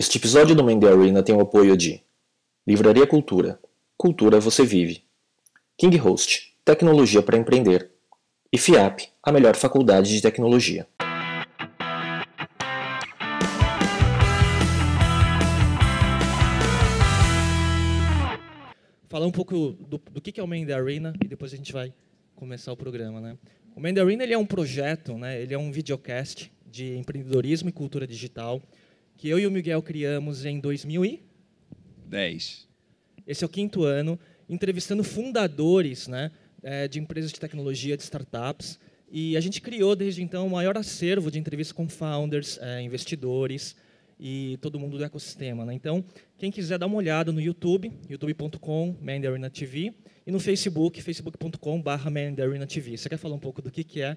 Este episódio do Mandy Arena tem o apoio de Livraria Cultura. Cultura você vive. Kinghost, tecnologia para empreender. E FIAP, a melhor faculdade de tecnologia. Falar um pouco do, do que é o Mandy Arena e depois a gente vai começar o programa, né? O Arena ele é um projeto, né? Ele é um videocast de empreendedorismo e cultura digital que eu e o Miguel criamos em 2010. Esse é o quinto ano, entrevistando fundadores né, é, de empresas de tecnologia, de startups. E a gente criou, desde então, o maior acervo de entrevistas com founders, é, investidores e todo mundo do ecossistema. Né? Então, quem quiser dar uma olhada no YouTube, youtube.com, TV, e no Facebook, facebook.com.br TV. Você quer falar um pouco do que, que é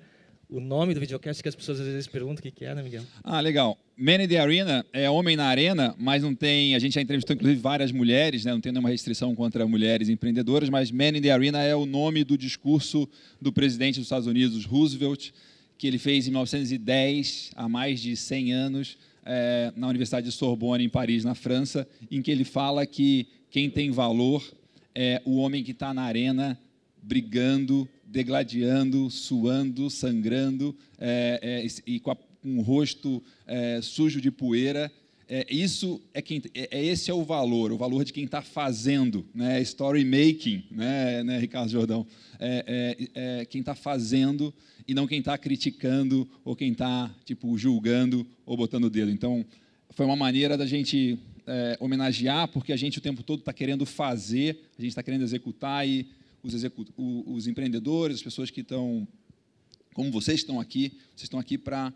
o nome do videocast que as pessoas às vezes perguntam o que, é, né, Miguel? Ah, legal. Man in the Arena é homem na arena, mas não tem. A gente já entrevistou inclusive várias mulheres, né? Não tem nenhuma restrição contra mulheres empreendedoras, mas Man in the Arena é o nome do discurso do presidente dos Estados Unidos, Roosevelt, que ele fez em 1910, há mais de 100 anos, é, na Universidade de Sorbonne, em Paris, na França, em que ele fala que quem tem valor é o homem que está na arena brigando degladiando, suando, sangrando é, é, e com a, um rosto é, sujo de poeira. É, isso é quem é, é, esse é o valor, o valor de quem está fazendo, né? Story making, né, né Ricardo Jordão? É, é quem está fazendo e não quem está criticando ou quem está tipo julgando ou botando o dedo. Então foi uma maneira da gente homenagear, porque a gente o tempo todo está querendo fazer, a gente está querendo executar e os, os empreendedores, as pessoas que estão, como vocês estão aqui, vocês estão aqui para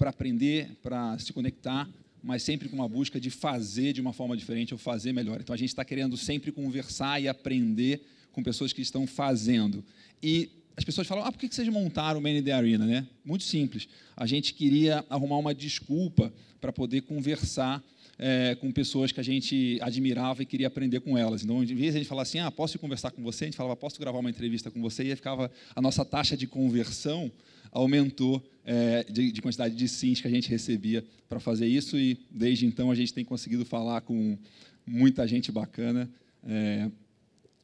aprender, para se conectar, mas sempre com uma busca de fazer de uma forma diferente ou fazer melhor. Então a gente está querendo sempre conversar e aprender com pessoas que estão fazendo. E as pessoas falam: ah, por que vocês montaram o the Arena? Né? Muito simples. A gente queria arrumar uma desculpa para poder conversar é, com pessoas que a gente admirava e queria aprender com elas. Então, de vez a gente falava assim, ah, posso conversar com você? A gente falava, posso gravar uma entrevista com você? E aí ficava, a nossa taxa de conversão aumentou é, de, de, quantidade de sims que a gente recebia para fazer isso e desde então a gente tem conseguido falar com muita gente bacana é,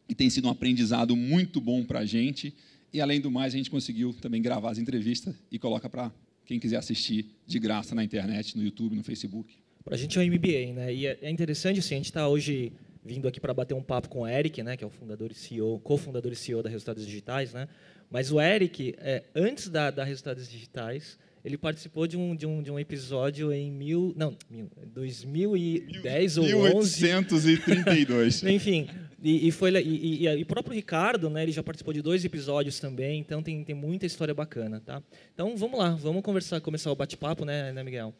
e tem sido um aprendizado muito bom para a gente e além do mais a gente conseguiu também gravar as entrevistas e coloca para quem quiser assistir de graça na internet, no YouTube, no Facebook para a gente é o MBA, né? E é, é interessante assim, a gente está hoje vindo aqui para bater um papo com o Eric, né, que é o fundador e CEO, cofundador e CEO da Resultados Digitais, né? Mas o Eric, é, antes da, da Resultados Digitais, ele participou de um, de um, de um episódio em mil, não, mil, 2010 mil, ou 1832. Enfim, e, e foi e, e, e, próprio Ricardo, né? Ele já participou de dois episódios também, então tem, tem muita história bacana, tá? Então vamos lá, vamos conversar, começar o bate-papo, né, né, Miguel?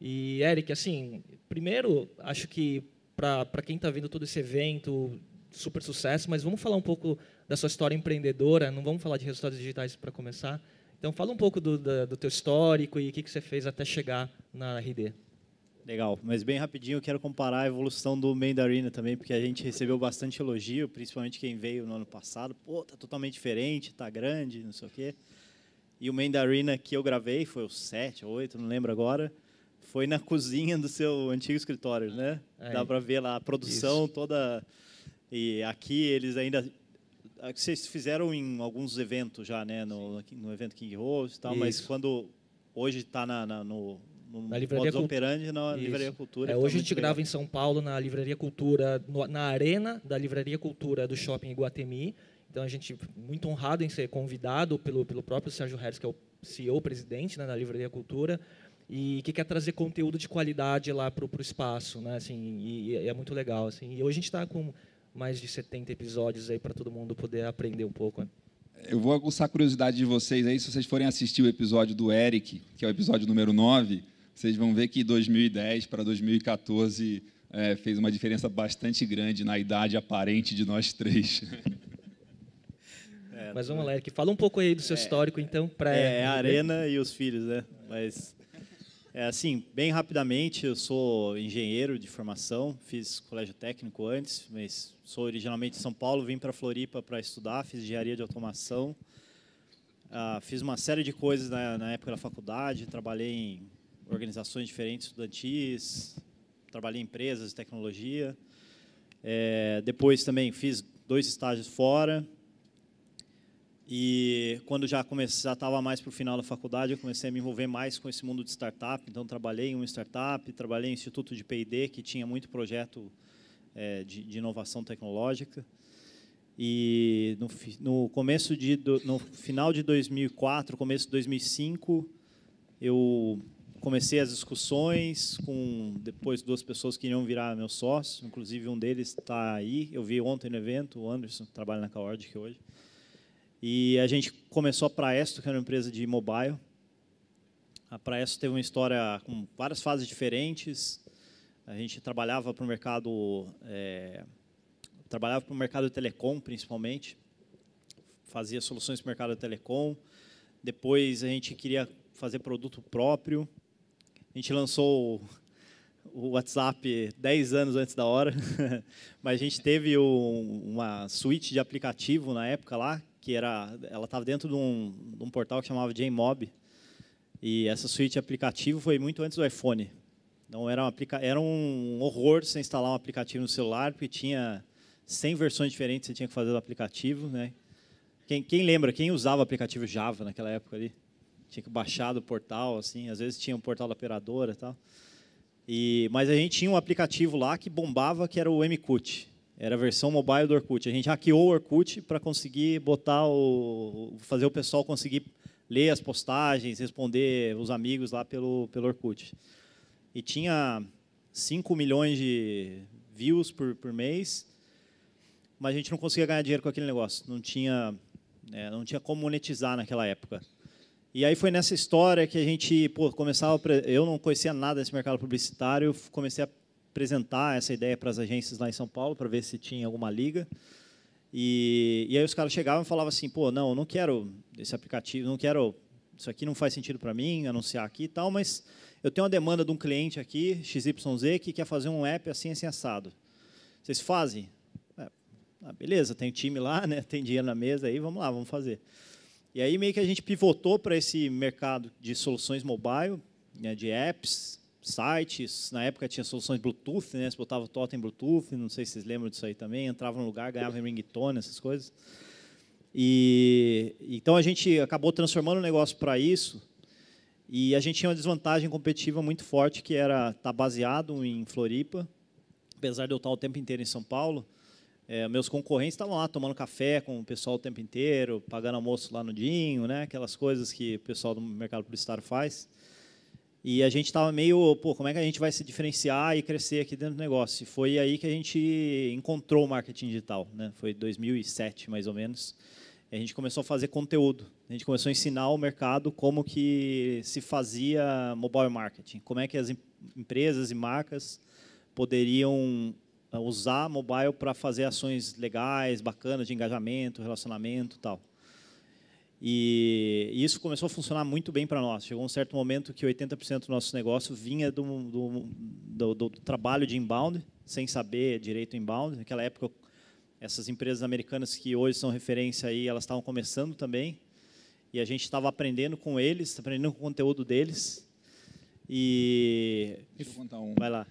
E, Eric, assim, primeiro, acho que para quem está vendo todo esse evento, super sucesso, mas vamos falar um pouco da sua história empreendedora, não vamos falar de resultados digitais para começar. Então, fala um pouco do, da, do teu histórico e o que, que você fez até chegar na RD. Legal, mas bem rapidinho eu quero comparar a evolução do Mandarina também, porque a gente recebeu bastante elogio, principalmente quem veio no ano passado. Pô, tá totalmente diferente, tá grande, não sei o quê. E o Mandarina que eu gravei, foi o 7, 8, não lembro agora, foi na cozinha do seu antigo escritório, né? Aí. Dá para ver lá a produção Isso. toda. E aqui eles ainda vocês fizeram em alguns eventos já, né? No, no evento King Rose e tal, Isso. mas quando hoje está na, na, no, na livraria modus operandi, na Livraria Cultura. É, então hoje a gente legal. grava em São Paulo, na Livraria Cultura, no, na arena da Livraria Cultura do Shopping Iguatemi. Então, a gente muito honrado em ser convidado pelo, pelo próprio Sérgio Herz, que é o CEO, presidente né, da Livraria Cultura, e que quer trazer conteúdo de qualidade lá para o espaço, né? Assim, e, e, é, é muito legal, assim. E hoje a gente está com mais de 70 episódios aí para todo mundo poder aprender um pouco. Né? Eu vou aguçar a curiosidade de vocês aí, se vocês forem assistir o episódio do Eric, que é o episódio número 9, vocês vão ver que 2010 para 2014 é, fez uma diferença bastante grande na idade aparente de nós três. É, Mas vamos né. lá, Eric, fala um pouco aí do seu é, histórico, então, para... É, a Arena e os filhos, né? Mas é, assim, bem rapidamente, eu sou engenheiro de formação, fiz colégio técnico antes, mas sou originalmente de São Paulo, vim para Floripa para estudar, fiz engenharia de automação, ah, fiz uma série de coisas na, na época da faculdade, trabalhei em organizações diferentes estudantis, trabalhei em empresas de tecnologia. É, depois também fiz dois estágios fora, e quando já já estava mais para o final da faculdade, eu comecei a me envolver mais com esse mundo de startup. Então trabalhei em uma startup, trabalhei em um instituto de P&D que tinha muito projeto é, de, de, inovação tecnológica. E no, no começo de do, no final de 2004, começo de 2005, eu comecei as discussões com depois duas pessoas que iriam virar meus sócios, inclusive um deles está aí. Eu vi ontem no evento, o Anderson, que trabalha na Caordic hoje. E a gente começou a Praesto, que era uma empresa de mobile. A Praesto teve uma história com várias fases diferentes. A gente trabalhava para o mercado, é, trabalhava para o mercado telecom principalmente, fazia soluções para o mercado telecom. Depois a gente queria fazer produto próprio. A gente lançou o WhatsApp 10 anos antes da hora, mas a gente teve uma suite de aplicativo na época lá, que era, ela estava dentro de um, de um, portal que chamava JMob, e essa suíte aplicativo foi muito antes do iPhone. Então era, era um horror você instalar um aplicativo no celular, porque tinha 100 versões diferentes que você tinha que fazer do aplicativo, né? Quem, quem lembra, quem usava o aplicativo Java naquela época ali? Tinha que baixar do portal, assim, às vezes tinha um portal da operadora tal. E, mas a gente tinha um aplicativo lá que bombava, que era o MCUT. Era a versão mobile do Orkut. A gente hackeou o Orkut para conseguir botar o. fazer o pessoal conseguir ler as postagens, responder os amigos lá pelo, pelo Orkut. E tinha 5 milhões de views por, por mês, mas a gente não conseguia ganhar dinheiro com aquele negócio. Não tinha, é, não tinha como monetizar naquela época. E aí foi nessa história que a gente pô, começava. Eu não conhecia nada desse mercado publicitário, comecei a apresentar essa ideia para as agências lá em São Paulo, para ver se tinha alguma liga. E, e aí os caras chegavam e falavam assim, pô, não, eu não quero esse aplicativo, não quero isso aqui não faz sentido para mim anunciar aqui e tal, mas eu tenho uma demanda de um cliente aqui, XYZ, que quer fazer um app assim, assim assado. Vocês fazem? É, ah, beleza, tem time lá, né, tem dinheiro na mesa, aí vamos lá, vamos fazer. E aí meio que a gente pivotou para esse mercado de soluções mobile, né, de apps, sites, na época tinha soluções Bluetooth, né? Você botava totem Bluetooth, não sei se vocês lembram disso aí também, entrava no lugar, ganhava ringtone, essas coisas. E então a gente acabou transformando o negócio para isso. E a gente tinha uma desvantagem competitiva muito forte que era estar tá baseado em Floripa, apesar de eu estar o tempo inteiro em São Paulo. É, meus concorrentes estavam lá tomando café com o pessoal o tempo inteiro, pagando almoço lá no Dinho, né? Aquelas coisas que o pessoal do mercado publicitário faz. E a gente estava meio, pô, como é que a gente vai se diferenciar e crescer aqui dentro do negócio? E foi aí que a gente encontrou o marketing digital, né? Foi 2007, mais ou menos. E a gente começou a fazer conteúdo. A gente começou a ensinar o mercado como que se fazia mobile marketing, como é que as empresas e marcas poderiam ah, usar mobile para fazer ações legais, bacanas de engajamento, relacionamento, tal. E, isso começou a funcionar muito bem para nós. Chegou um certo momento que 80% do nosso negócio vinha do, do, do, do, trabalho de inbound, sem saber direito inbound. Naquela época, essas empresas americanas que hoje são referência aí, elas estavam começando também. E a gente estava aprendendo com eles, aprendendo com o conteúdo deles. E. Deixa eu contar um. Vai lá.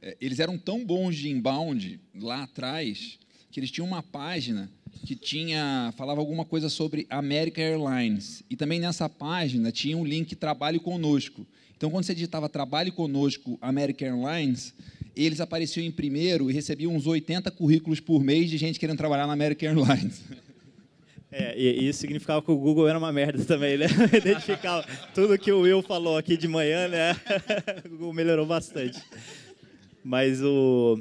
É, eles eram tão bons de inbound lá atrás que eles tinham uma página que tinha falava alguma coisa sobre American Airlines e também nessa página tinha um link trabalhe conosco. Então quando você digitava trabalhe conosco American Airlines, eles apareciam em primeiro e recebiam uns 80 currículos por mês de gente querendo trabalhar na American Airlines. É, e isso significava que o Google era uma merda também, né? Identificava tudo que o Will falou aqui de manhã, né? O Google melhorou bastante. Mas o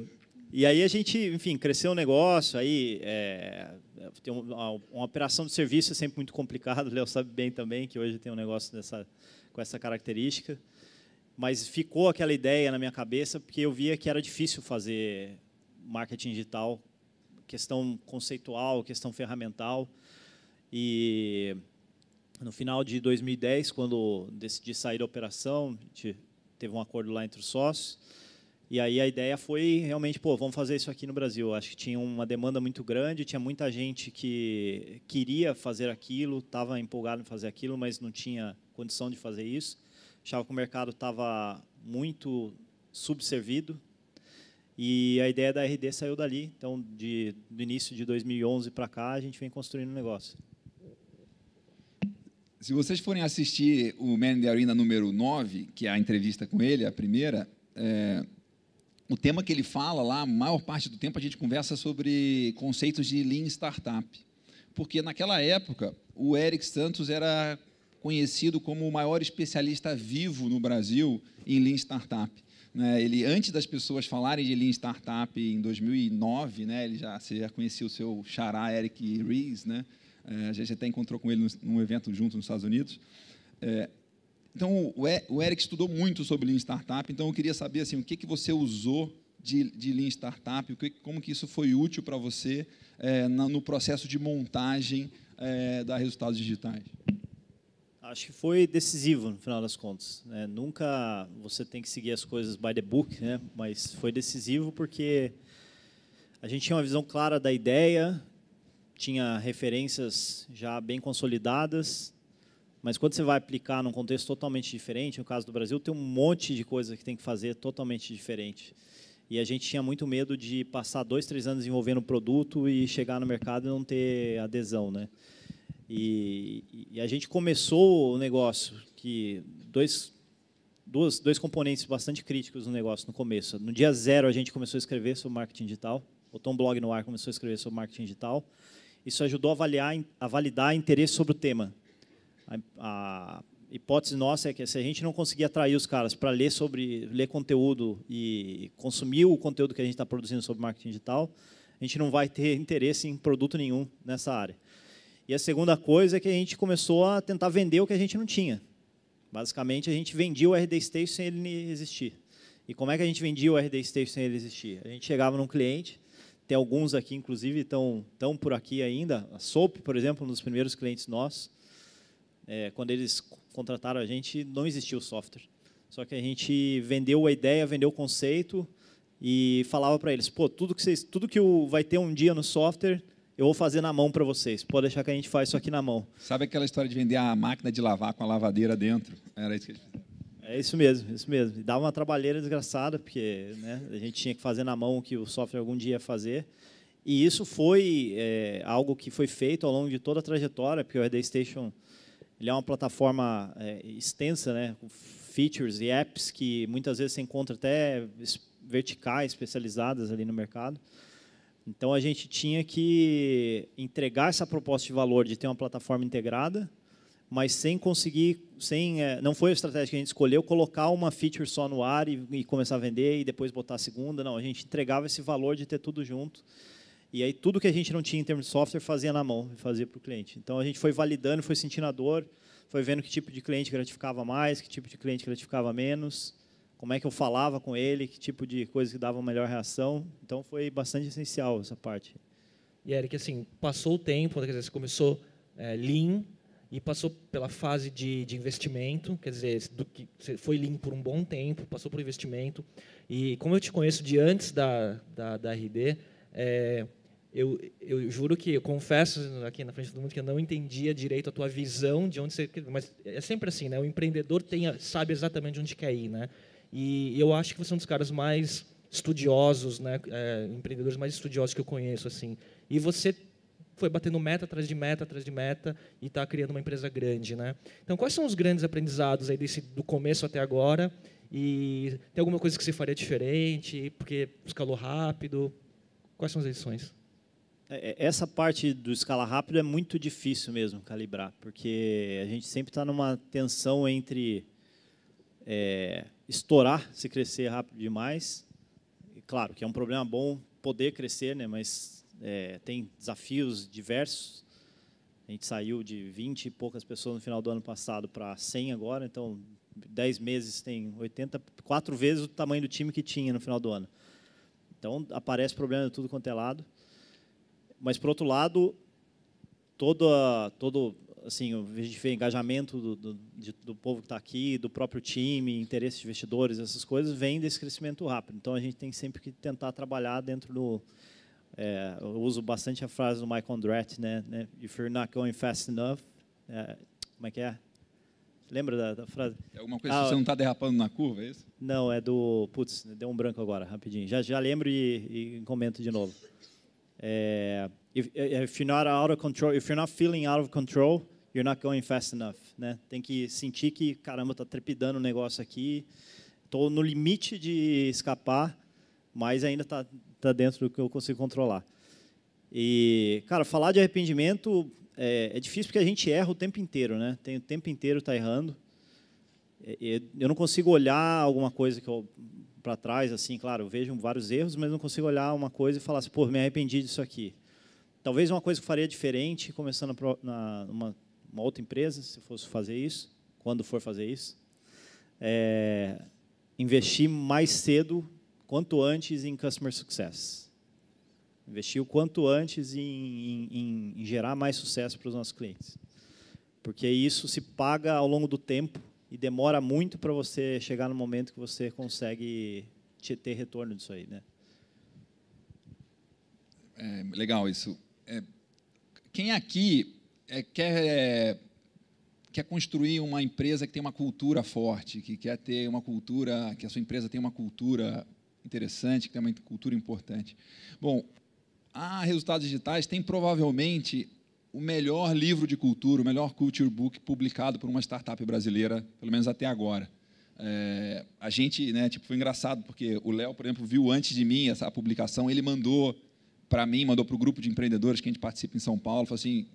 e aí a gente, enfim, cresceu o negócio, aí é, tem uma, uma, operação de serviço é sempre muito complicado, o Léo sabe bem também que hoje tem um negócio dessa, com essa característica. Mas ficou aquela ideia na minha cabeça, porque eu via que era difícil fazer marketing digital, questão conceitual, questão ferramental. E no final de 2010, quando decidi sair da operação, a gente teve um acordo lá entre os sócios, e aí a ideia foi realmente, pô, vamos fazer isso aqui no Brasil. Acho que tinha uma demanda muito grande, tinha muita gente que queria fazer aquilo, estava empolgado em fazer aquilo, mas não tinha condição de fazer isso. Achava que o mercado estava muito subservido. E a ideia da RD saiu dali. Então, de, do início de 2011 para cá, a gente vem construindo o um negócio. Se vocês forem assistir o Man in the Arena número 9, que é a entrevista com ele, a primeira, é, o tema que ele fala lá, a maior parte do tempo a gente conversa sobre conceitos de Lean Startup. Porque naquela época, o Eric Santos era conhecido como o maior especialista vivo no Brasil em Lean Startup. Né? Ele, antes das pessoas falarem de Lean Startup em 2009, né, ele já, você já conhecia o seu xará Eric Rees, né? É, a gente até encontrou com ele num evento junto nos Estados Unidos. É, então, o Eric estudou muito sobre Lean Startup, então eu queria saber assim, o que, que você usou de, de Lean Startup, o que, como que isso foi útil para você é, na, no processo de montagem é, da Resultados Digitais? Acho que foi decisivo, no final das contas. Né? Nunca você tem que seguir as coisas by the book, né? mas foi decisivo porque a gente tinha uma visão clara da ideia, tinha referências já bem consolidadas, mas quando você vai aplicar num contexto totalmente diferente, no caso do Brasil, tem um monte de coisa que tem que fazer totalmente diferente. E a gente tinha muito medo de passar dois, três anos envolvendo o produto e chegar no mercado e não ter adesão, né? E, e a gente começou o negócio que dois, dois, dois componentes bastante críticos no negócio no começo. No dia zero a gente começou a escrever sobre marketing digital, botou um blog no ar, começou a escrever sobre marketing digital. Isso ajudou a avaliar, a validar interesse sobre o tema a, a hipótese nossa é que se a gente não conseguir atrair os caras para ler sobre ler conteúdo e consumir o conteúdo que a gente está produzindo sobre marketing digital, a gente não vai ter interesse em produto nenhum nessa área. E a segunda coisa é que a gente começou a tentar vender o que a gente não tinha. Basicamente, a gente vendia o RD Station sem ele existir. E como é que a gente vendia o RD Station sem ele existir? A gente chegava num cliente, tem alguns aqui, inclusive, estão tão por aqui ainda. A SOAP, por exemplo, um dos primeiros clientes nossos é, quando eles contrataram a gente, não existia o software. Só que a gente vendeu a ideia, vendeu o conceito e falava para eles: pô, tudo que vocês, tudo que vai ter um dia no software, eu vou fazer na mão para vocês. Pode deixar que a gente faz isso aqui na mão. Sabe aquela história de vender a máquina de lavar com a lavadeira dentro? Era isso que eles é isso mesmo, isso mesmo. E dava uma trabalheira desgraçada, porque né, a gente tinha que fazer na mão o que o software algum dia ia fazer. E isso foi é, algo que foi feito ao longo de toda a trajetória, porque o RD Station ele é uma plataforma é, extensa, né, com features e apps que muitas vezes você encontra até verticais, especializadas ali no mercado. Então a gente tinha que entregar essa proposta de valor de ter uma plataforma integrada, mas sem conseguir, sem é, não foi a estratégia que a gente escolheu colocar uma feature só no ar e, e começar a vender e depois botar a segunda. Não, a gente entregava esse valor de ter tudo junto e aí tudo que a gente não tinha em termos de software fazia na mão, fazia para o cliente. Então a gente foi validando, foi sentindo a dor, foi vendo que tipo de cliente gratificava mais, que tipo de cliente gratificava menos, como é que eu falava com ele, que tipo de coisa que dava melhor reação. Então foi bastante essencial essa parte. E Eric, assim, passou o tempo, quer dizer, você começou é, Lean e passou pela fase de, de investimento, quer dizer, do, que, você foi Lean por um bom tempo, passou por investimento. E como eu te conheço de antes da, da, da RD, é, eu, eu juro que eu confesso aqui na frente do mundo que eu não entendia direito a tua visão de onde você. Mas é sempre assim, né? O empreendedor tem, sabe exatamente onde quer ir, né? E eu acho que você é um dos caras mais estudiosos, né? É, empreendedores mais estudiosos que eu conheço, assim. E você foi batendo meta atrás de meta atrás de meta e está criando uma empresa grande, né? Então, quais são os grandes aprendizados aí desse do começo até agora? E tem alguma coisa que você faria diferente? Porque escalou rápido? Quais são as lições? É, é, essa parte do escala rápido é muito difícil mesmo calibrar, porque a gente sempre está numa tensão entre é, estourar se crescer rápido demais. E, claro que é um problema bom poder crescer, né, mas é, tem desafios diversos. A gente saiu de 20 e poucas pessoas no final do ano passado para 100 agora, então 10 meses tem 80, quatro vezes o tamanho do time que tinha no final do ano. Então aparece problema de tudo quanto é lado. Mas, por outro lado, todo todo assim, o engajamento do, do, do povo que está aqui, do próprio time, interesse de investidores, essas coisas, vem desse crescimento rápido. Então, a gente tem sempre que tentar trabalhar dentro do... É, eu uso bastante a frase do Michael Andretti, né? né If you're not going fast enough... É, como é que é? Lembra da, da frase? É alguma coisa ah, que você não está derrapando na curva, é isso? Não, é do... Putz, deu um branco agora, rapidinho. Já, já lembro e, e comento de novo. É, if, if you're not out of control, if you're not feeling out of control, you're not going fast enough, né? Tem que sentir que, caramba, tá trepidando o um negócio aqui, tô no limite de escapar, mas ainda tá, tá dentro do que eu consigo controlar. E, cara, falar de arrependimento é, é difícil porque a gente erra o tempo inteiro, né? Tem o tempo inteiro tá errando. É, é, eu não consigo olhar alguma coisa que eu para trás, assim, claro, eu vejo vários erros, mas não consigo olhar uma coisa e falar assim, pô, me arrependi disso aqui. Talvez uma coisa que eu faria diferente, começando na, numa uma outra empresa, se fosse fazer isso, quando for fazer isso, é investir mais cedo, quanto antes, em customer success. Investir o quanto antes em, em, em gerar mais sucesso para os nossos clientes. Porque isso se paga ao longo do tempo e demora muito para você chegar no momento que você consegue te, ter retorno disso aí, né? É, legal isso. É, quem aqui é, quer quer construir uma empresa que tem uma cultura forte, que quer ter uma cultura, que a sua empresa tem uma cultura interessante, que tem uma cultura importante. Bom, a Resultados Digitais tem provavelmente o melhor livro de cultura, o melhor culture book publicado por uma startup brasileira, pelo menos até agora. É, a gente, né, tipo, foi engraçado, porque o Léo, por exemplo, viu antes de mim essa publicação, ele mandou para mim, mandou para o grupo de empreendedores que a gente participa em São Paulo, falou assim,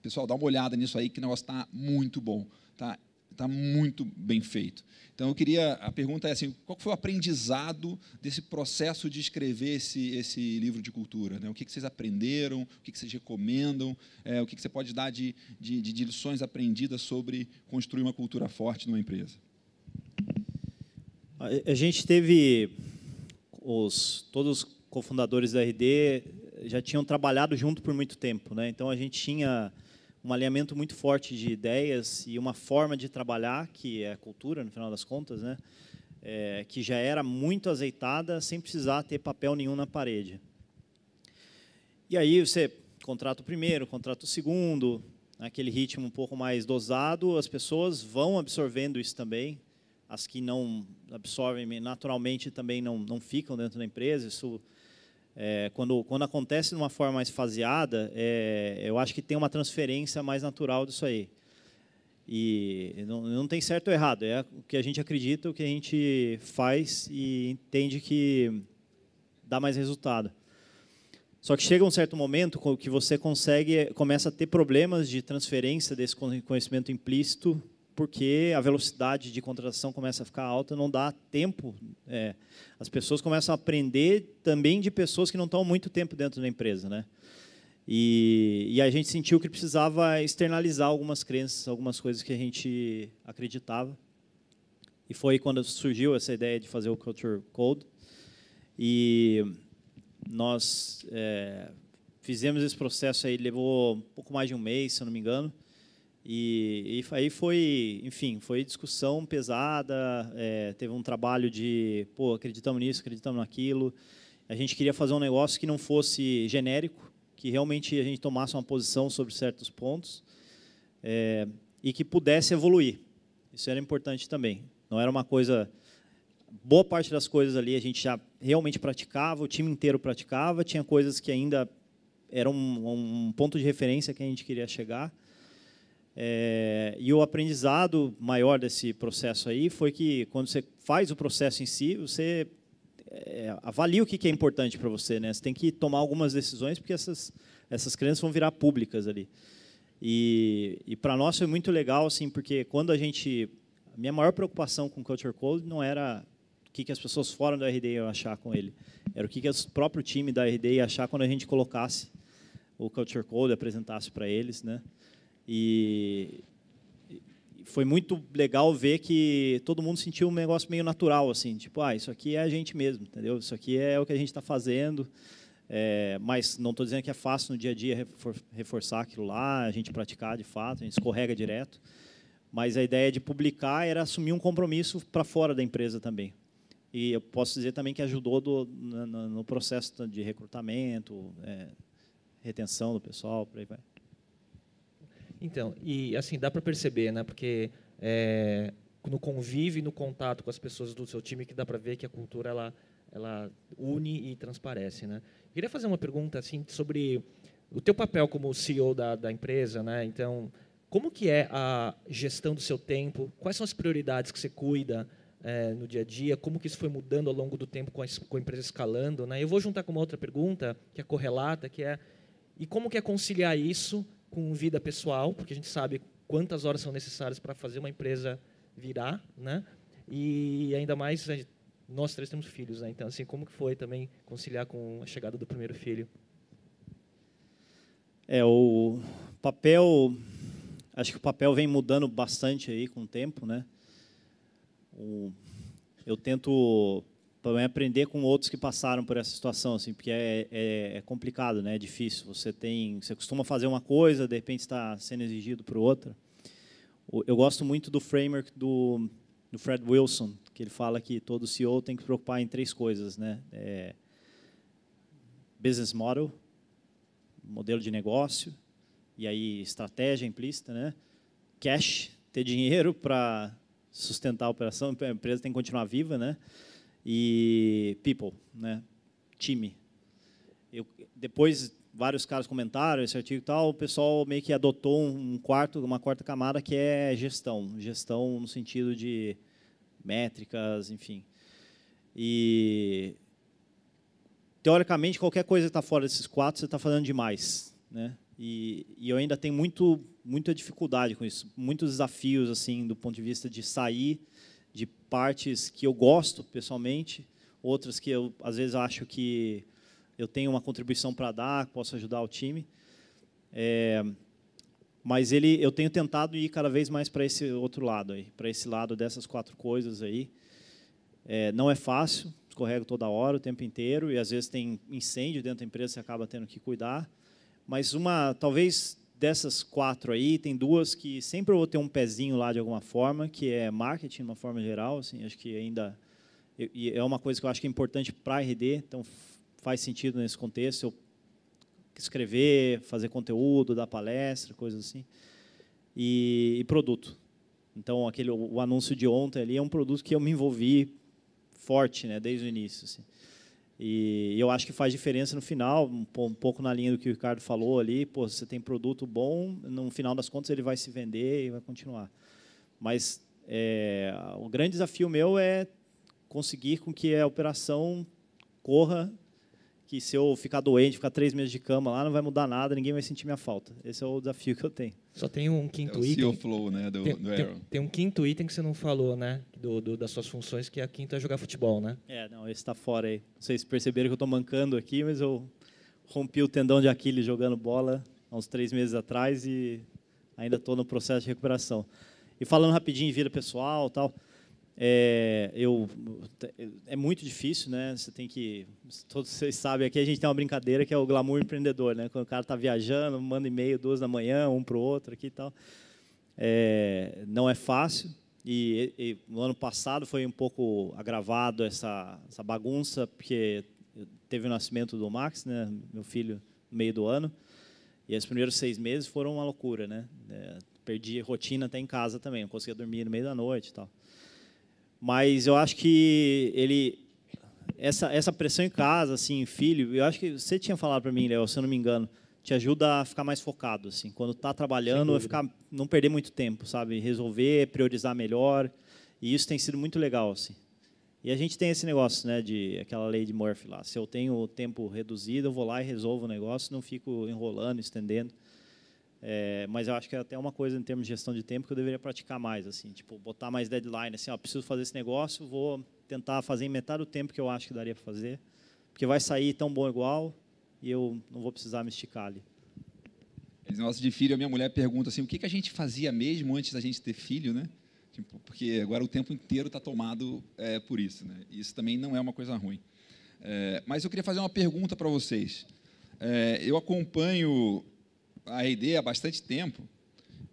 pessoal, dá uma olhada nisso aí, que o negócio está muito bom. Tá? Está muito bem feito. Então, eu queria. A pergunta é assim: qual foi o aprendizado desse processo de escrever esse, esse livro de cultura? Né? O que, vocês aprenderam? O que, vocês recomendam? É, o que, você pode dar de, de, de lições aprendidas sobre construir uma cultura forte numa empresa? A, a gente teve. Os, todos os cofundadores da RD já tinham trabalhado junto por muito tempo. Né? Então, a gente tinha um alinhamento muito forte de ideias e uma forma de trabalhar, que é a cultura, no final das contas, né? É, que já era muito azeitada, sem precisar ter papel nenhum na parede. E aí você contrata o primeiro, contrata o segundo, naquele ritmo um pouco mais dosado, as pessoas vão absorvendo isso também. As que não absorvem naturalmente também não, não ficam dentro da empresa, isso é, quando, quando acontece de uma forma mais faseada, é, eu acho que tem uma transferência mais natural disso aí. E não, não tem certo ou errado, é o que a gente acredita, o que a gente faz e entende que dá mais resultado. Só que chega um certo momento que você consegue, começa a ter problemas de transferência desse conhecimento implícito porque a velocidade de contratação começa a ficar alta, não dá tempo. É, as pessoas começam a aprender também de pessoas que não estão muito tempo dentro da empresa, né? E, e, a gente sentiu que precisava externalizar algumas crenças, algumas coisas que a gente acreditava. E foi quando surgiu essa ideia de fazer o Culture Code. E nós é, fizemos esse processo aí, levou um pouco mais de um mês, se eu não me engano. E, e, aí foi, enfim, foi discussão pesada, é, teve um trabalho de, pô, acreditamos nisso, acreditamos naquilo. A gente queria fazer um negócio que não fosse genérico, que realmente a gente tomasse uma posição sobre certos pontos é, e que pudesse evoluir. Isso era importante também. Não era uma coisa... Boa parte das coisas ali a gente já realmente praticava, o time inteiro praticava, tinha coisas que ainda eram um, um ponto de referência que a gente queria chegar, é, e o aprendizado maior desse processo aí foi que quando você faz o processo em si, você é, avalia o que é importante para você, né? Você tem que tomar algumas decisões porque essas essas crenças vão virar públicas ali. E, e para nós foi muito legal, assim, porque quando a gente minha maior preocupação com o Culture Code não era o que, que as pessoas fora da RD iam achar com ele. Era o que, que o próprio time da RD ia achar quando a gente colocasse o Culture Code, apresentasse para eles, né? E foi muito legal ver que todo mundo sentiu um negócio meio natural, assim, tipo, ah, isso aqui é a gente mesmo, entendeu? Isso aqui é o que a gente está fazendo. É, mas não estou dizendo que é fácil no dia a dia reforçar aquilo lá, a gente praticar de fato, a gente escorrega direto. Mas a ideia de publicar era assumir um compromisso para fora da empresa também. E eu posso dizer também que ajudou do, no, no, processo de recrutamento, é, retenção do pessoal, por aí vai. Então, e assim, dá para perceber, né? Porque é, no convívio e no contato com as pessoas do seu time que dá para ver que a cultura ela, ela une e transparece, né? Eu queria fazer uma pergunta assim sobre o teu papel como CEO da, da empresa, né? Então, como que é a gestão do seu tempo? Quais são as prioridades que você cuida é, no dia a dia? Como que isso foi mudando ao longo do tempo com a, com a empresa escalando? Né? Eu vou juntar com uma outra pergunta que é correlata, que é e como que é conciliar isso com vida pessoal, porque a gente sabe quantas horas são necessárias para fazer uma empresa virar, né? E ainda mais né, nós três temos filhos, né? Então, assim, como que foi também conciliar com a chegada do primeiro filho? É, o papel, acho que o papel vem mudando bastante aí com o tempo, né? O, eu tento também aprender com outros que passaram por essa situação, assim, porque é, é, é complicado, né? É difícil. Você tem, você costuma fazer uma coisa, de repente está sendo exigido por outra. Eu gosto muito do framework do, do Fred Wilson, que ele fala que todo CEO tem que se preocupar em três coisas, né? É, business model, modelo de negócio, e aí estratégia implícita, né? Cash, ter dinheiro para sustentar a operação, a empresa tem que continuar viva, né? e people, né? time. Eu, depois, vários caras comentaram esse artigo e tal, o pessoal meio que adotou um quarto, uma quarta camada que é gestão. Gestão no sentido de métricas, enfim. E, teoricamente, qualquer coisa que está fora desses quatro, você está fazendo demais. Né? E, e, eu ainda tenho muito, muita dificuldade com isso, muitos desafios assim do ponto de vista de sair de partes que eu gosto pessoalmente, outras que eu às vezes acho que eu tenho uma contribuição para dar, posso ajudar o time. É, mas ele, eu tenho tentado ir cada vez mais para esse outro lado aí, para esse lado dessas quatro coisas aí. É, não é fácil, escorrego toda hora, o tempo inteiro, e às vezes tem incêndio dentro da empresa, você acaba tendo que cuidar. Mas uma, talvez dessas quatro aí, tem duas que sempre eu vou ter um pezinho lá de alguma forma, que é marketing, de uma forma geral, assim, acho que ainda e é uma coisa que eu acho que é importante para a RD, então faz sentido nesse contexto eu escrever, fazer conteúdo, dar palestra, coisas assim. E, e produto. Então, aquele o anúncio de ontem ali é um produto que eu me envolvi forte, né, desde o início, assim. E eu acho que faz diferença no final, um, pouco na linha do que o Ricardo falou ali. Pô, você tem produto bom, no final das contas ele vai se vender e vai continuar. Mas é, o grande desafio meu é conseguir com que a operação corra que se eu ficar doente, ficar três meses de cama lá, não vai mudar nada, ninguém vai sentir minha falta. Esse é o desafio que eu tenho. Só tem um quinto é o item. Flow, né, do, tem, do tem, tem, um quinto item que você não falou, né? Do, do, das suas funções, que é a quinta é jogar futebol, né? É, não, esse está fora aí. Vocês perceberam que eu estou mancando aqui, mas eu rompi o tendão de Aquiles jogando bola há uns três meses atrás e ainda estou no processo de recuperação. E falando rapidinho em vida pessoal tal, é, eu, é muito difícil, né? Você tem que. Todos vocês sabem aqui, a gente tem uma brincadeira que é o glamour empreendedor, né? Quando o cara está viajando, manda e-mail duas da manhã, um para o outro aqui e tal. É, não é fácil. E, e, no ano passado foi um pouco agravado essa, essa bagunça, porque teve o nascimento do Max, né? Meu filho, no meio do ano. E os primeiros seis meses foram uma loucura, né? É, perdi rotina até em casa também, não conseguia dormir no meio da noite e tal. Mas eu acho que ele essa essa pressão em casa, assim, filho, eu acho que você tinha falado para mim, Léo, se eu não me engano, te ajuda a ficar mais focado, assim, quando está trabalhando, a ficar não perder muito tempo, sabe? Resolver, priorizar melhor. E isso tem sido muito legal, assim. E a gente tem esse negócio, né, de aquela lei de Murphy lá. Se eu tenho o tempo reduzido, eu vou lá e resolvo o negócio, não fico enrolando, estendendo. É, mas eu acho que é até uma coisa em termos de gestão de tempo que eu deveria praticar mais, assim, tipo, botar mais deadline, assim, ó, preciso fazer esse negócio, vou tentar fazer em metade do tempo que eu acho que daria para fazer, porque vai sair tão bom igual e eu não vou precisar me esticar ali. Esse negócio de filho, a minha mulher pergunta assim, o que, que a gente fazia mesmo antes da gente ter filho, né? Tipo, porque agora o tempo inteiro está tomado é, por isso, né? isso também não é uma coisa ruim. É, mas eu queria fazer uma pergunta para vocês. É, eu acompanho a RD há bastante tempo,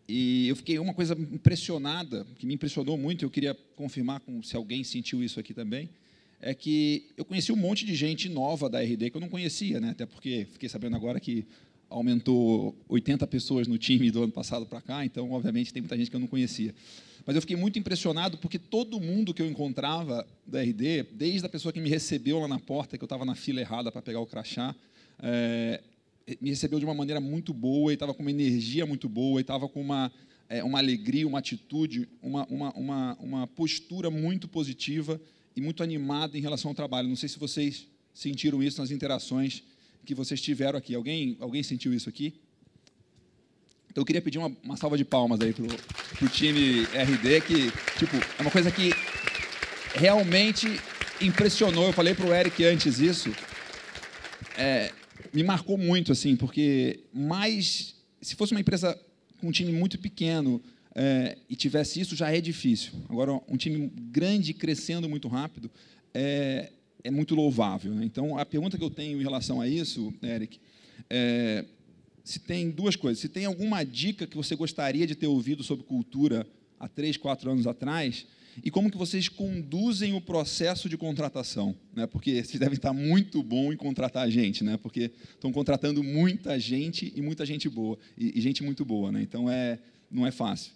e eu fiquei uma coisa impressionada, que me impressionou muito, eu queria confirmar com, se alguém sentiu isso aqui também, é que eu conheci um monte de gente nova da RD que eu não conhecia, né? até porque fiquei sabendo agora que aumentou 80 pessoas no time do ano passado para cá, então, obviamente, tem muita gente que eu não conhecia. Mas eu fiquei muito impressionado porque todo mundo que eu encontrava da RD, desde a pessoa que me recebeu lá na porta, que eu estava na fila errada para pegar o crachá, é, me recebeu de uma maneira muito boa, e estava com uma energia muito boa, e estava com uma, é, uma alegria, uma atitude, uma, uma, uma, uma postura muito positiva e muito animada em relação ao trabalho. Não sei se vocês sentiram isso nas interações que vocês tiveram aqui. Alguém, alguém sentiu isso aqui? Então eu queria pedir uma, uma salva de palmas aí pro, o time RD, que, tipo, é uma coisa que realmente impressionou. Eu falei pro Eric antes isso. É, me marcou muito, assim, porque mais. Se fosse uma empresa com um time muito pequeno é, e tivesse isso, já é difícil. Agora, um time grande crescendo muito rápido é, é muito louvável. Né? Então, a pergunta que eu tenho em relação a isso, Eric, é se tem duas coisas. Se tem alguma dica que você gostaria de ter ouvido sobre cultura há três, quatro anos atrás, e como que vocês conduzem o processo de contratação, né? Porque vocês devem estar muito bom em contratar gente, né? Porque estão contratando muita gente e muita gente boa e, e gente muito boa, né? Então é não é fácil.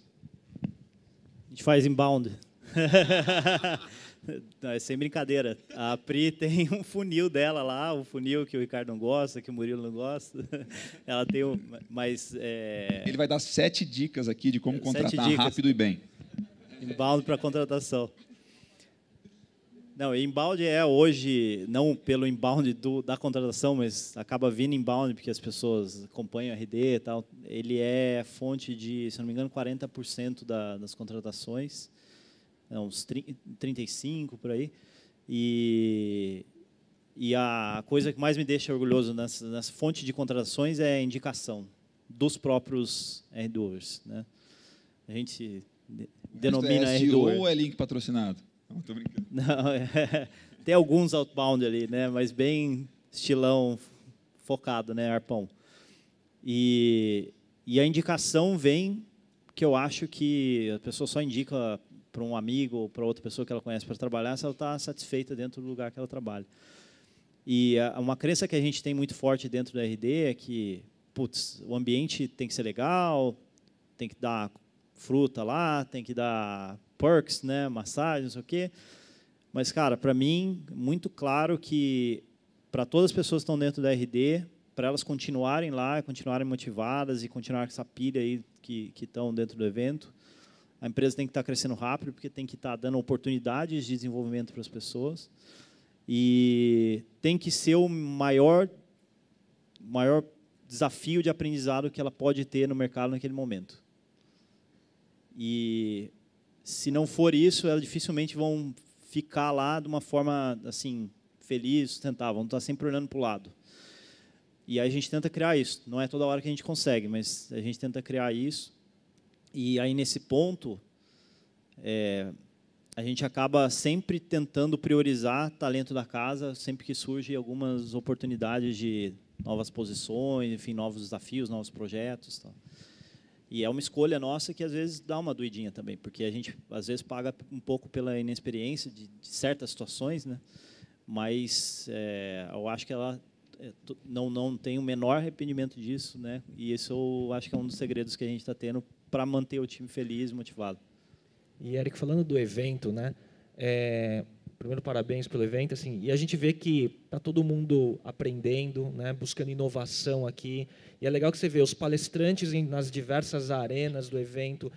A gente faz inbound. não, é sem brincadeira. A Pri tem um funil dela lá, o um funil que o Ricardo não gosta, que o Murilo não gosta. Ela tem um, mas é... ele vai dar sete dicas aqui de como contratar rápido e bem. Embalde para contratação. Não, inbound é hoje, não pelo inbound do, da contratação, mas acaba vindo inbound porque as pessoas acompanham a RD e tal. Ele é fonte de, se não me engano, 40% da, das contratações, é uns 30, 35% por aí. E, e a coisa que mais me deixa orgulhoso nessa, nessa fonte de contratações é a indicação dos próprios RDOers. Né? A gente denomina é R2 AdWords. ou é link patrocinado? Não, tô brincando. Não, é, tem alguns outbound ali, né? Mas bem estilão focado, né, arpão. E, e a indicação vem que eu acho que a pessoa só indica para um amigo ou para outra pessoa que ela conhece para trabalhar se ela está satisfeita dentro do lugar que ela trabalha. E uma crença que a gente tem muito forte dentro da RD é que, putz, o ambiente tem que ser legal, tem que dar fruta lá, tem que dar perks, né, massagem, não sei o quê. Mas, cara, para mim, muito claro que para todas as pessoas que estão dentro da RD, para elas continuarem lá, continuarem motivadas e continuar com essa pilha aí que, que estão dentro do evento, a empresa tem que estar tá crescendo rápido, porque tem que estar tá dando oportunidades de desenvolvimento para as pessoas. E tem que ser o maior, maior desafio de aprendizado que ela pode ter no mercado naquele momento. E se não for isso, elas dificilmente vão ficar lá de uma forma assim feliz, sustentável, vão estar sempre olhando para o lado. E aí a gente tenta criar isso. Não é toda hora que a gente consegue, mas a gente tenta criar isso. E aí nesse ponto, é, a gente acaba sempre tentando priorizar talento da casa, sempre que surge algumas oportunidades de novas posições, enfim, novos desafios, novos projetos, tal. E é uma escolha nossa que às vezes dá uma doidinha também, porque a gente às vezes paga um pouco pela inexperiência de, de certas situações, né? Mas é, eu acho que ela eh, não não tem o menor arrependimento disso, né? E isso eu acho que é um dos segredos que a gente está tendo para manter o time feliz, motivado. E Eric falando do evento, né? É, primeiro parabéns pelo evento, assim, e a gente vê que tá todo mundo aprendendo, né, buscando inovação aqui, e é legal que você vê os palestrantes em, nas diversas arenas do evento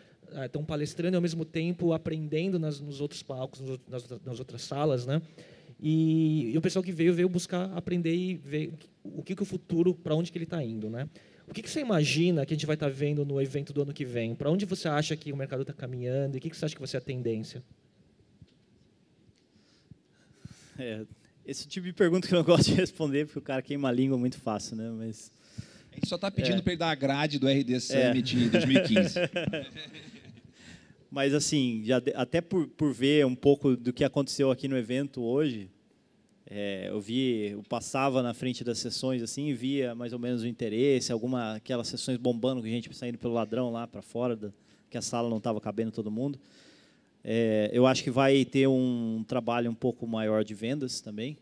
estão eh, palestrando e ao mesmo tempo aprendendo nas, nos outros palcos, nas, nas outras salas, né? E, e, o pessoal que veio veio buscar aprender e ver o que, que o futuro, para onde que ele está indo, né? O que, que, você imagina que a gente vai estar tá vendo no evento do ano que vem? Para onde você acha que o mercado está caminhando? E o que, que, você acha que vai ser a tendência? É, esse tipo de pergunta que eu não gosto de responder, porque o cara queima a língua muito fácil, né? Mas... A gente só está pedindo é. para ele dar a grade do RD Summit é. de 2015. Mas, assim, já, até por, por ver um pouco do que aconteceu aqui no evento hoje, é, eu vi, eu passava na frente das sessões assim, e via mais ou menos o interesse, alguma aquelas sessões bombando, com gente saindo pelo ladrão lá para fora, da, que a sala não estava cabendo todo mundo. É, eu acho que vai ter um trabalho um pouco maior de vendas também,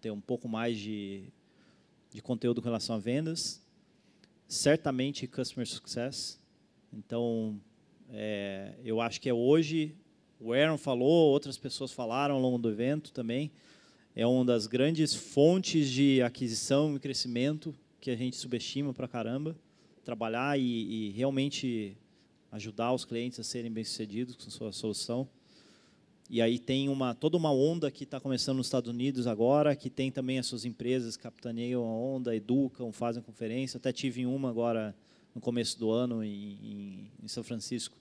ter um pouco mais de, de conteúdo com relação a vendas. Certamente, customer success. Então, é, eu acho que é hoje, o Aaron falou, outras pessoas falaram ao longo do evento também, é uma das grandes fontes de aquisição e crescimento que a gente subestima para caramba. Trabalhar e, e realmente ajudar os clientes a serem bem-sucedidos com sua solução. E aí tem uma toda uma onda que está começando nos Estados Unidos agora, que tem também as suas empresas capitaneiam a onda, educam, fazem conferência. Até tive uma agora no começo do ano em, em, São Francisco,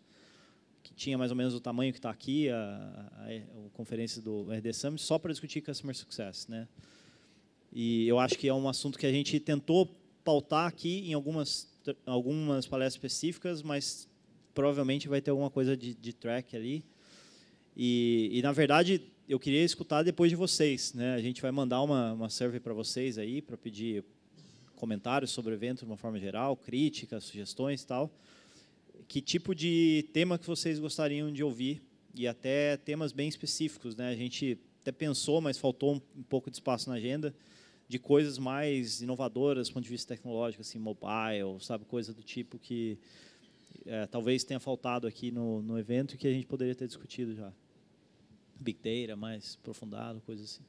que tinha mais ou menos o tamanho que está aqui, a, a, a, conferência do RD Summit, só para discutir Customer Success. Né? E eu acho que é um assunto que a gente tentou pautar aqui em algumas, algumas palestras específicas, mas provavelmente vai ter alguma coisa de, de track ali. E, e, na verdade, eu queria escutar depois de vocês. Né? A gente vai mandar uma, uma survey para vocês aí, para pedir comentários sobre o evento de uma forma geral, críticas, sugestões e tal. Que tipo de tema que vocês gostariam de ouvir e até temas bem específicos. Né? A gente até pensou, mas faltou um, um pouco de espaço na agenda de coisas mais inovadoras do ponto de vista tecnológico, assim, mobile, sabe, coisa do tipo que é, talvez tenha faltado aqui no, no evento e que a gente poderia ter discutido já. Big Data, mais aprofundado, coisas assim.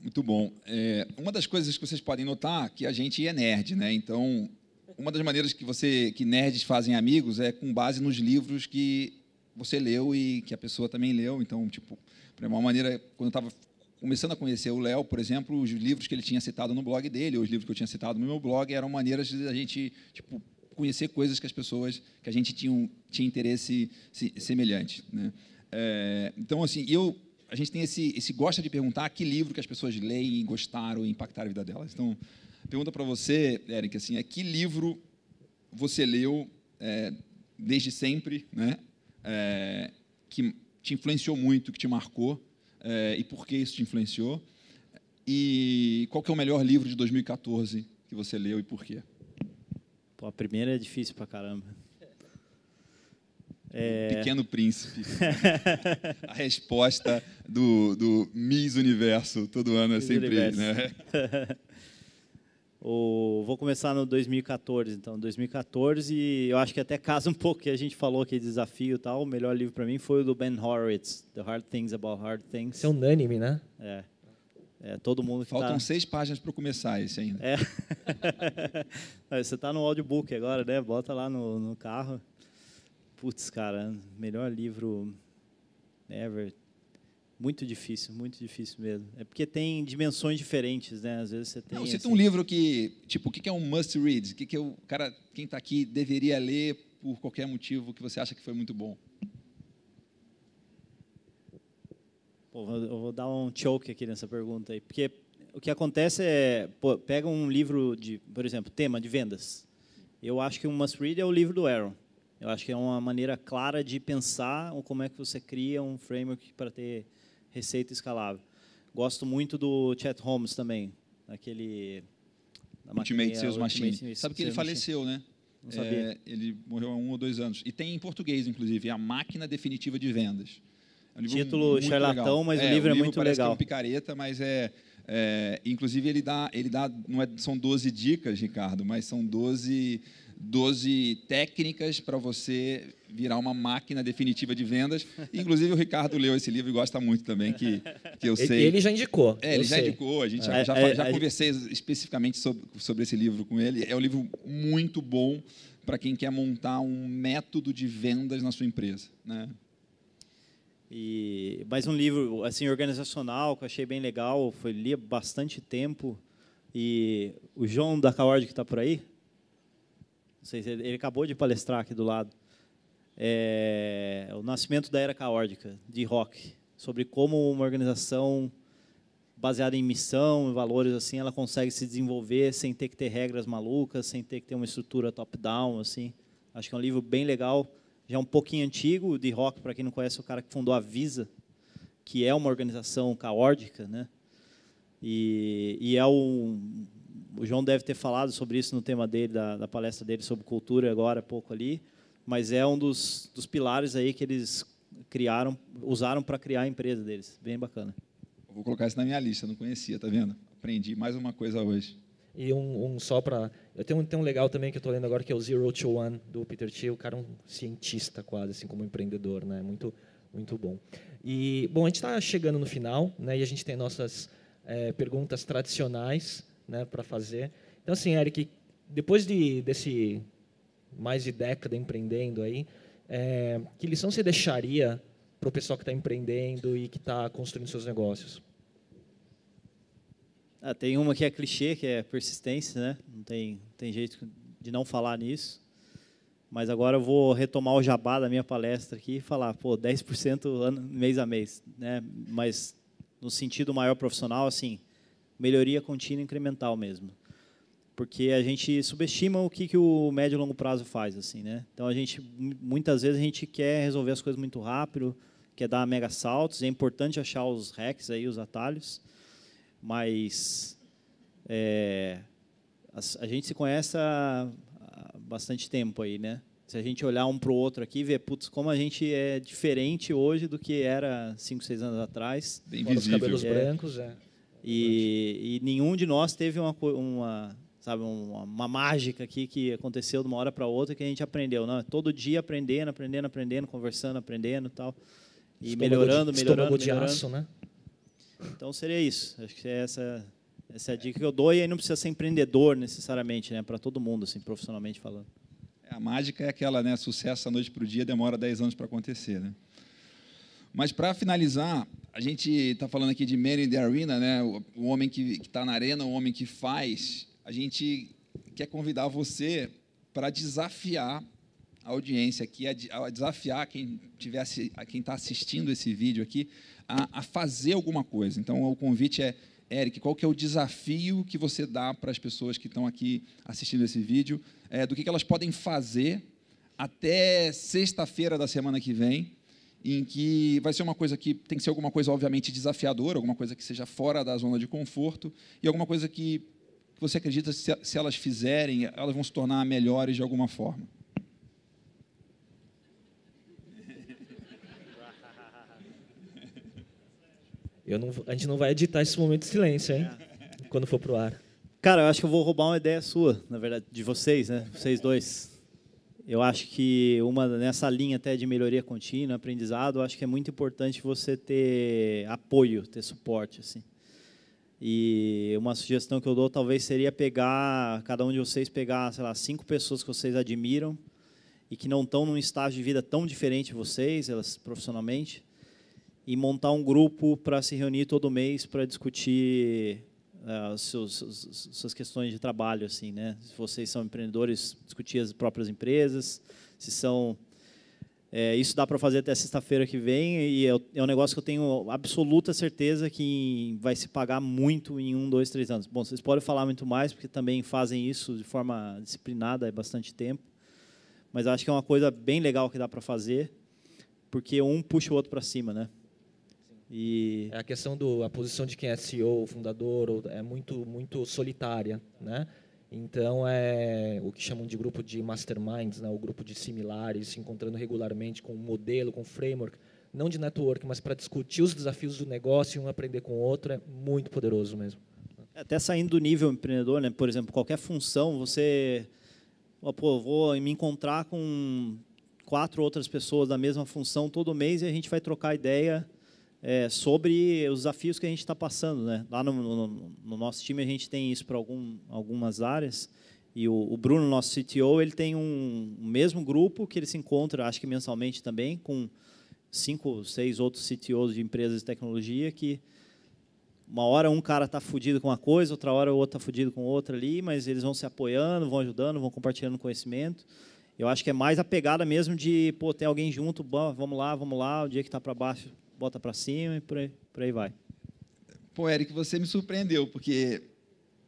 Muito bom. É, uma das coisas que vocês podem notar é que a gente é nerd, né? Então, uma das maneiras que você que nerds fazem amigos é com base nos livros que você leu e que a pessoa também leu. Então, tipo, por uma maneira, quando eu estava começando a conhecer o Léo, por exemplo, os livros que ele tinha citado no blog dele, ou os livros que eu tinha citado no meu blog, eram maneiras de a gente, tipo, conhecer coisas que as pessoas, que a gente tinha, tinha interesse semelhante. Né? É, então, assim, eu, a gente tem esse, esse gosta de perguntar que livro que as pessoas leem e gostaram e impactaram a vida delas. Então, pergunta para você, Eric, assim, é que livro você leu é, desde sempre, né? É, que te influenciou muito, que te marcou é, e por que isso te influenciou? E qual é o melhor livro de 2014 que você leu e por quê? Pô, a primeira é difícil pra caramba. É... Pequeno Príncipe. a resposta do, do Miss Universo todo ano é Miss é sempre. ele, Né? o, vou começar no 2014, então. 2014, eu acho que até casa um pouco que a gente falou que desafio e tal. O melhor livro para mim foi o do Ben Horowitz, The Hard Things About Hard Things. Isso é unânime, né? É. É, todo mundo que Faltam tá... seis páginas para começar esse ainda. É. Você está no audiobook agora, né? Bota lá no, no carro. Putz, cara, melhor livro ever. Muito difícil, muito difícil mesmo. É porque tem dimensões diferentes, né? Às vezes você tem. Não, cita assim... um livro que, tipo, o que é um must read? O que, que é o cara, quem está aqui deveria ler por qualquer motivo que você acha que foi muito bom? Pô, eu vou dar um choke aqui nessa pergunta aí, porque o que acontece é, pô, pega um livro de, por exemplo, tema de vendas. Eu acho que um must read é o livro do Aaron. Eu acho que é uma maneira clara de pensar como é que você cria um framework para ter receita escalável. Gosto muito do Chet Holmes também, aquele Ultimate Sales Machine. Ultimate Sabe que ele faleceu, machine. né? Não sabia. É, ele morreu há um ou dois anos. E tem em português, inclusive, é a máquina definitiva de vendas. É um Título charlatão, legal. mas é, o livro é, livro muito parece legal. Que é um picareta, mas é, é, inclusive ele dá, ele dá, não é, são 12 dicas, Ricardo, mas são 12 12 técnicas para você virar uma máquina definitiva de vendas. Inclusive, o Ricardo leu esse livro e gosta muito também, que, que eu sei. Ele já indicou. É, ele já sei. indicou. A gente já, é, já, é, já é, conversei especificamente sobre, sobre esse livro com ele. É um livro muito bom para quem quer montar um método de vendas na sua empresa. Né? E mais um livro assim organizacional que eu achei bem legal, foi li há bastante tempo. E o João da caord que está por aí, não sei se ele, acabou de palestrar aqui do lado. É, o nascimento da era caórdica de rock, sobre como uma organização baseada em missão, em valores assim, ela consegue se desenvolver sem ter que ter regras malucas, sem ter que ter uma estrutura top down assim. Acho que é um livro bem legal já é um pouquinho antigo de rock, para quem não conhece, é o cara que fundou a Visa, que é uma organização caórdica, né? E, e é um, o João deve ter falado sobre isso no tema dele, da, da palestra dele sobre cultura agora, há pouco ali, mas é um dos, dos pilares aí que eles criaram, usaram para criar a empresa deles. Bem bacana. Vou colocar isso na minha lista, não conhecia, tá vendo? Aprendi mais uma coisa hoje. E um, um só para eu tenho, tenho um legal também que eu estou lendo agora, que é o Zero to One, do Peter Thiel. O cara é um cientista quase, assim, como empreendedor. Né? Muito, muito bom. E, bom, a gente está chegando no final, né? e a gente tem nossas é, perguntas tradicionais né, para fazer. Então, assim, Eric, depois de, desse mais de década empreendendo aí, é, que lição você deixaria para o pessoal que está empreendendo e que está construindo seus negócios? Ah, tem uma que é clichê, que é persistência, né? Não tem, tem jeito de não falar nisso. Mas agora eu vou retomar o jabá da minha palestra aqui e falar, pô, 10% ano, mês a mês, né? Mas no sentido maior profissional, assim, melhoria contínua e incremental mesmo. Porque a gente subestima o que, que o médio e longo prazo faz, assim, né? Então a gente muitas vezes a gente quer resolver as coisas muito rápido, quer dar mega saltos, é importante achar os hacks aí, os atalhos mas é, a, a, gente se conhece há, há, bastante tempo aí, né? Se a gente olhar um para o outro aqui, ver, putz, como a gente é diferente hoje do que era cinco, seis anos atrás. Bem Fora Os cabelos é, brancos, é. E, e, nenhum de nós teve uma, uma sabe, uma, uma, mágica aqui que aconteceu de uma hora para outra que a gente aprendeu. Não, né? todo dia aprendendo, aprendendo, aprendendo, conversando, aprendendo tal. E melhorando, melhorando, melhorando. de aço, né? Então seria isso. Acho que é essa, essa é a dica que eu dou. E aí não precisa ser empreendedor necessariamente, né? Para todo mundo, assim, profissionalmente falando. É, a mágica é aquela, né? Sucesso da noite para o dia demora 10 anos para acontecer, né? Mas para finalizar, a gente está falando aqui de Man in the Arena, né? O, homem que está na arena, o homem que faz. A gente quer convidar você para desafiar a audiência aqui, a, desafiar quem tivesse, a quem está assistindo esse vídeo aqui, a, a fazer alguma coisa. Então, o convite é, Eric, qual que é o desafio que você dá para as pessoas que estão aqui assistindo esse vídeo, é, do que, que elas podem fazer até sexta-feira da semana que vem, em que vai ser uma coisa que tem que ser alguma coisa, obviamente, desafiadora, alguma coisa que seja fora da zona de conforto e alguma coisa que, você acredita se, se elas fizerem, elas vão se tornar melhores de alguma forma. Eu não, a gente não vai editar esse momento de silêncio, hein? Quando for pro ar. Cara, eu acho que eu vou roubar uma ideia sua, na verdade, de vocês, né? Vocês dois. Eu acho que uma nessa linha até de melhoria contínua, aprendizado, eu acho que é muito importante você ter apoio, ter suporte, assim. E uma sugestão que eu dou talvez seria pegar, cada um de vocês pegar, sei lá, cinco pessoas que vocês admiram e que não estão num estágio de vida tão diferente de vocês, elas profissionalmente, e montar um grupo para se reunir todo mês para discutir eh, suas questões de trabalho, assim, né? Se vocês são empreendedores, discutir as próprias empresas, se são é, isso dá para fazer até sexta-feira que vem e é, é, um negócio que eu tenho absoluta certeza que vai se pagar muito em um, dois, três anos. Bom, vocês podem falar muito mais porque também fazem isso de forma disciplinada há bastante tempo, mas acho que é uma coisa bem legal que dá para fazer porque um puxa o outro para cima, né? E é a questão da posição de quem é CEO, fundador, é muito, muito solitária, né? Então, é o que chamam de grupo de masterminds, né? o grupo de similares, se encontrando regularmente com um modelo, com um framework, não de network, mas para discutir os desafios do negócio e um aprender com o outro, é muito poderoso mesmo. É, até saindo do nível empreendedor, né? por exemplo, qualquer função, você. Pô, vou me encontrar com quatro outras pessoas da mesma função todo mês e a gente vai trocar ideia é, sobre os desafios que a gente está passando. Né? Lá no, no, no, nosso time a gente tem isso para algum, algumas áreas. E o, o, Bruno, nosso CTO, ele tem um, um, mesmo grupo que ele se encontra, acho que mensalmente também, com cinco, seis outros CTOs de empresas de tecnologia que uma hora um cara está fudido com uma coisa, outra hora o outro está fudido com outra ali, mas eles vão se apoiando, vão ajudando, vão compartilhando conhecimento. Eu acho que é mais a pegada mesmo de, pô, tem alguém junto, vamos lá, vamos lá, o dia que está para baixo bota para cima e por aí, por aí vai. Pô, Eric, você me surpreendeu, porque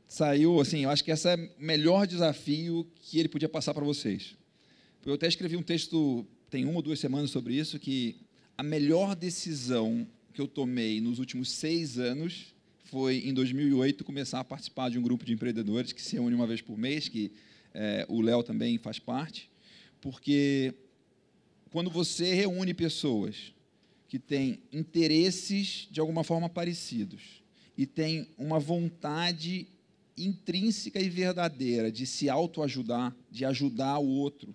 saiu, assim, eu acho que esse é o melhor desafio que ele podia passar para vocês. Eu até escrevi um texto, tem uma ou duas semanas, sobre isso, que a melhor decisão que eu tomei nos últimos seis anos foi, em 2008, começar a participar de um grupo de empreendedores que se reúne uma vez por mês, que é, o Léo também faz parte, porque quando você reúne pessoas que tem interesses de alguma forma parecidos e tem uma vontade intrínseca e verdadeira de se autoajudar, de ajudar o outro,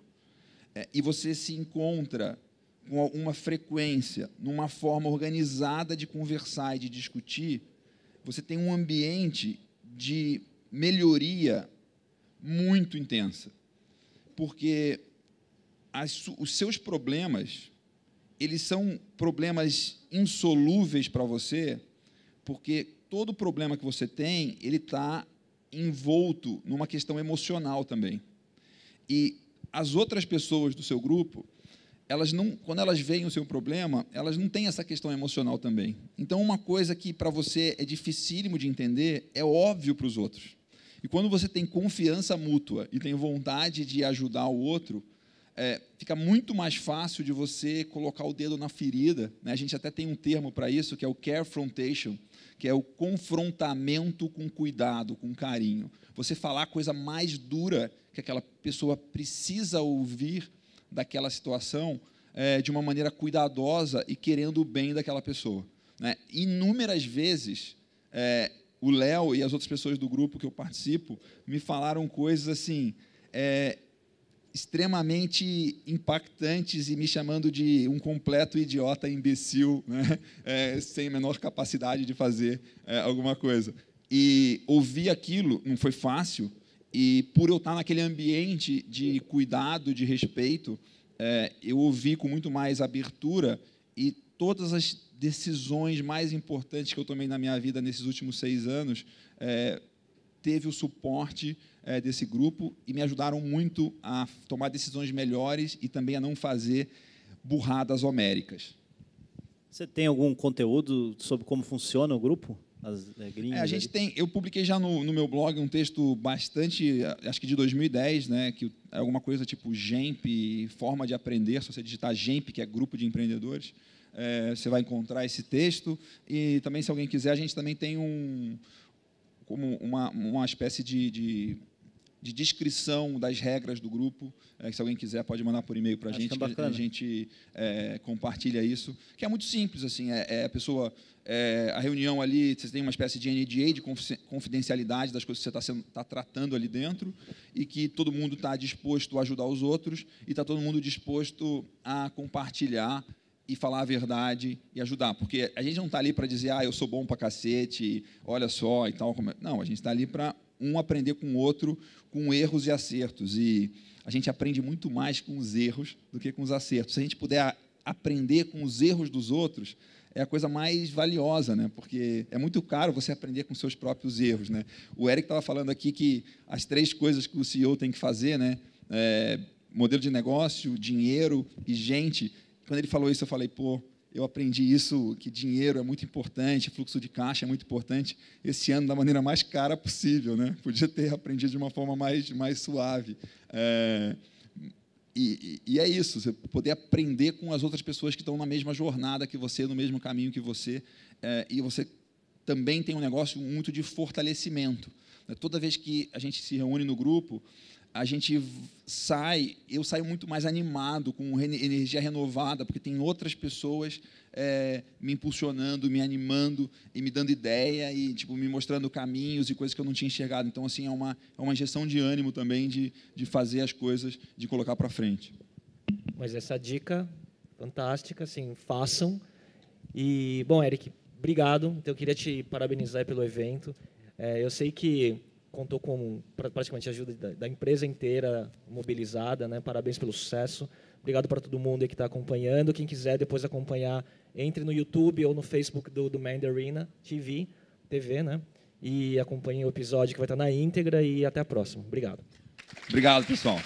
é, e você se encontra com alguma frequência, numa forma organizada de conversar e de discutir, você tem um ambiente de melhoria muito intensa. Porque as, os seus problemas eles são problemas insolúveis para você, porque todo problema que você tem, ele está envolto numa questão emocional também. E as outras pessoas do seu grupo, elas não, quando elas veem o seu problema, elas não têm essa questão emocional também. Então, uma coisa que para você é dificílimo de entender, é óbvio para os outros. E quando você tem confiança mútua e tem vontade de ajudar o outro, é, fica muito mais fácil de você colocar o dedo na ferida. Né? A gente até tem um termo para isso, que é o carefrontation, que é o confrontamento com cuidado, com carinho. Você falar a coisa mais dura que aquela pessoa precisa ouvir daquela situação é, de uma maneira cuidadosa e querendo o bem daquela pessoa. Né? Inúmeras vezes, é, o Léo e as outras pessoas do grupo que eu participo me falaram coisas assim. É, extremamente impactantes e me chamando de um completo idiota imbecil, né? é, sem a menor capacidade de fazer é, alguma coisa. E ouvir aquilo não foi fácil, e por eu estar naquele ambiente de cuidado, de respeito, é, eu ouvi com muito mais abertura e todas as decisões mais importantes que eu tomei na minha vida nesses últimos seis anos é, teve o suporte é, desse grupo e me ajudaram muito a tomar decisões melhores e também a não fazer burradas homéricas. Você tem algum conteúdo sobre como funciona o grupo? As, é, a gente tem, eu publiquei já no, no, meu blog um texto bastante, eh, acho que de 2010, né, que é alguma coisa tipo GEMP, forma de aprender, se você digitar GEMP, que é grupo de empreendedores, é, você vai encontrar esse texto. E também, se alguém quiser, a gente também tem um, como uma, uma espécie de, de de descrição das regras do grupo. É, se alguém quiser, pode mandar por e-mail para a gente, que é a gente é, compartilha isso. Que é muito simples, assim, é, é a pessoa, é, a reunião ali, você tem uma espécie de NDA, de confidencialidade das coisas que você está tá tratando ali dentro, e que todo mundo está disposto a ajudar os outros, e está todo mundo disposto a compartilhar e falar a verdade e ajudar. Porque a gente não está ali para dizer, ah, eu sou bom para cacete, olha só e tal. É. Não, a gente está ali para um aprender com o outro com erros e acertos. E a gente aprende muito mais com os erros do que com os acertos. Se a gente puder aprender com os erros dos outros, é a coisa mais valiosa, né? Porque é muito caro você aprender com seus próprios erros, né? O Eric estava falando aqui que as três coisas que o CEO tem que fazer, né? É, modelo de negócio, dinheiro e gente. Quando ele falou isso, eu falei, pô, eu aprendi isso, que dinheiro é muito importante, fluxo de caixa é muito importante, esse ano da maneira mais cara possível. Né? Podia ter aprendido de uma forma mais, mais suave. É, e, e, é isso, você poder aprender com as outras pessoas que estão na mesma jornada que você, no mesmo caminho que você. É, e você também tem um negócio muito de fortalecimento. Toda vez que a gente se reúne no grupo, a gente sai, eu saio muito mais animado, com energia renovada, porque tem outras pessoas é, me impulsionando, me animando e me dando ideia e tipo, me mostrando caminhos e coisas que eu não tinha enxergado. Então, assim, é uma, é uma injeção de ânimo também de, de fazer as coisas, de colocar para frente. Mas essa dica fantástica, assim, façam. E, bom, Eric, obrigado. Então, eu queria te parabenizar pelo evento. É, eu sei que contou com praticamente a ajuda da, empresa inteira mobilizada, né? Parabéns pelo sucesso. Obrigado para todo mundo que está acompanhando. Quem quiser depois acompanhar, entre no YouTube ou no Facebook do, do Mandarina TV, TV, né? E acompanhe o episódio que vai estar tá na íntegra e até a próxima. Obrigado. Obrigado, pessoal.